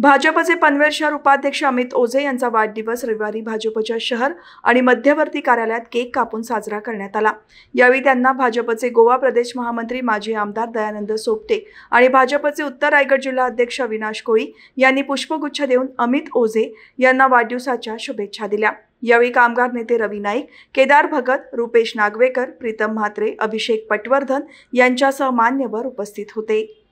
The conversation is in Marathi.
भाजपचे पनवेल शहर उपाध्यक्ष अमित ओझे यांचा वाढदिवस रविवारी भाजपच्या शहर आणि मध्यवर्ती कार्यालयात केक कापून साजरा करण्यात आला यावेळी त्यांना भाजपचे गोवा प्रदेश महामंत्री माजी आमदार दयानंद सोपटे आणि भाजपचे उत्तर रायगड जिल्हा अध्यक्ष अविनाश कोळी यांनी पुष्पगुच्छ देऊन अमित ओझे यांना वाढदिवसाच्या शुभेच्छा दिल्या यावेळी कामगार नेते रवी नाईक केदार भगत रुपेश नागवेकर प्रीतम म्हात्रे अभिषेक पटवर्धन यांच्यासह मान्यवर उपस्थित होते